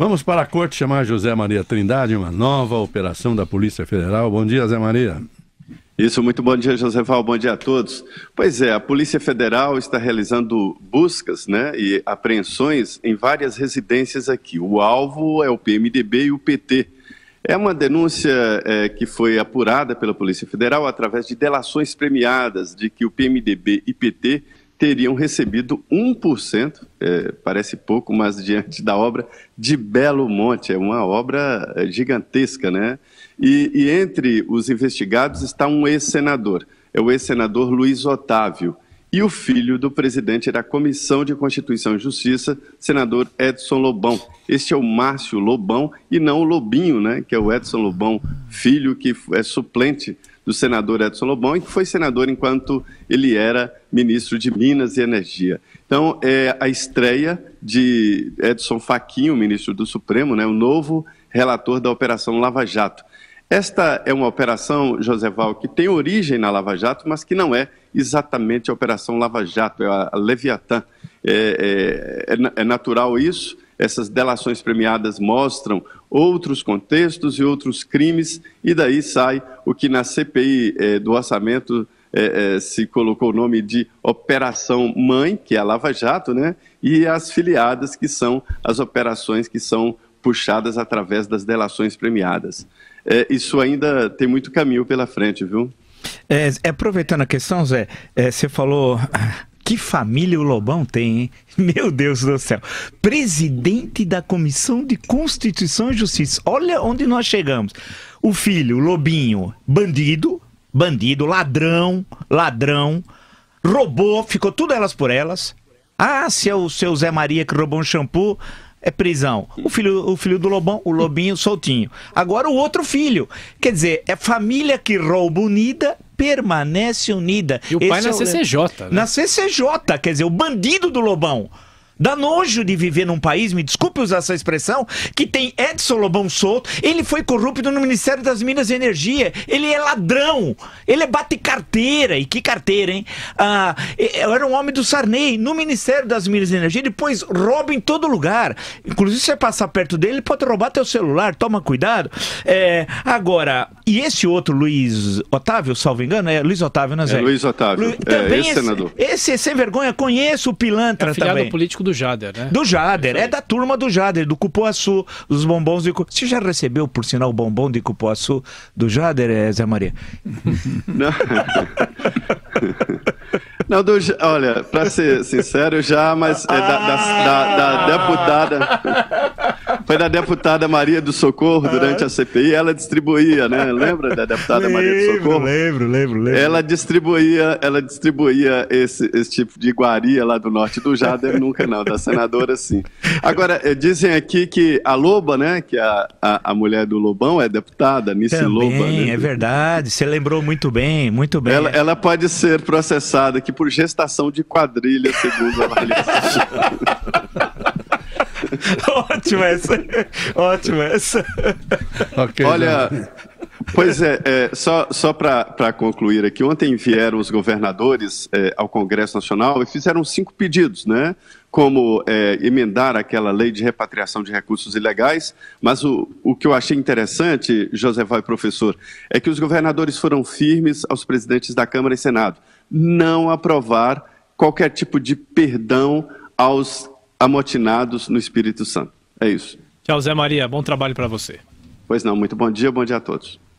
Vamos para a corte chamar José Maria Trindade, uma nova operação da Polícia Federal. Bom dia, Zé Maria. Isso, muito bom dia, Joseval. Bom dia a todos. Pois é, a Polícia Federal está realizando buscas né, e apreensões em várias residências aqui. O alvo é o PMDB e o PT. É uma denúncia é, que foi apurada pela Polícia Federal através de delações premiadas de que o PMDB e PT teriam recebido 1%, é, parece pouco, mas diante da obra de Belo Monte, é uma obra é, gigantesca, né? E, e entre os investigados está um ex-senador, é o ex-senador Luiz Otávio, e o filho do presidente da Comissão de Constituição e Justiça, senador Edson Lobão. Este é o Márcio Lobão e não o Lobinho, né, que é o Edson Lobão, filho que é suplente do senador Edson Lobão e que foi senador enquanto ele era ministro de Minas e Energia. Então, é a estreia de Edson Fachin, o ministro do Supremo, né, o novo relator da Operação Lava Jato. Esta é uma operação, Joseval, que tem origem na Lava Jato, mas que não é exatamente a Operação Lava Jato, é a Leviatã. É, é, é, é natural isso? Essas delações premiadas mostram outros contextos e outros crimes, e daí sai o que na CPI é, do orçamento é, é, se colocou o nome de Operação Mãe, que é a Lava Jato, né? e as filiadas, que são as operações que são puxadas através das delações premiadas. É, isso ainda tem muito caminho pela frente, viu? É, é aproveitando a questão, Zé, é, você falou que família o Lobão tem, hein? Meu Deus do céu. Presidente da Comissão de Constituição e Justiça. Olha onde nós chegamos. O filho, o Lobinho, bandido, bandido, ladrão, ladrão, roubou, ficou tudo elas por elas. Ah, se é o seu Zé Maria que roubou um shampoo, é prisão. O filho, o filho do Lobão, o Lobinho soltinho. Agora o outro filho. Quer dizer, é família que rouba unida permanece unida. E o Esse pai na CJ. É o... CJ, Né? Na CCJ, quer dizer, o bandido do Lobão. Dá nojo de viver num país, me desculpe usar essa expressão, que tem Edson Lobão solto. Ele foi corrupto no Ministério das Minas e Energia. Ele é ladrão. Ele é bate carteira. E que carteira, hein? Ah, era um homem do Sarney no Ministério das Minas e Energia. Depois rouba em todo lugar. Inclusive, se você passar perto dele, ele pode roubar teu celular. Toma cuidado. É, agora, e esse outro, Luiz Otávio, salvo engano, é Luiz Otávio, é, Zé? É Luiz Otávio, Lu... É, também é, esse, senador. Esse, é sem vergonha, conheço o pilantra é também. É político do Jader, né? Do Jader, é, é da turma do Jader, do Cupuaçu, dos bombons de Cupuaçu. Você já recebeu, por sinal, o bombom de Cupuaçu do Jader, eh, Zé Maria? Não. Não, do, olha, para ser sincero já, mas é da, da, da, da deputada. Foi da deputada Maria do Socorro ah. durante a CPI, ela distribuía, né? Lembra da deputada lembro, Maria do Socorro? Lembro, lembro, lembro. Ela distribuía, ela distribuía esse, esse tipo de iguaria lá do norte do Jader, nunca não, da senadora sim. Agora, eh, dizem aqui que a Loba, né? Que é a, a, a mulher do Lobão é deputada, Nice Loba. Né? É verdade, você lembrou muito bem, muito bem. Ela, ela pode ser processada aqui por gestação de quadrilha, segundo a Maria. Ótima essa. Ótima essa. Okay, Olha, pois é, é, só, só para concluir aqui, ontem vieram os governadores é, ao Congresso Nacional e fizeram cinco pedidos, né? Como é, emendar aquela lei de repatriação de recursos ilegais, mas o, o que eu achei interessante, José Vai, professor, é que os governadores foram firmes aos presidentes da Câmara e Senado. Não aprovar qualquer tipo de perdão aos amotinados no Espírito Santo. É isso. Tchau, Zé Maria. Bom trabalho para você. Pois não, muito bom dia, bom dia a todos.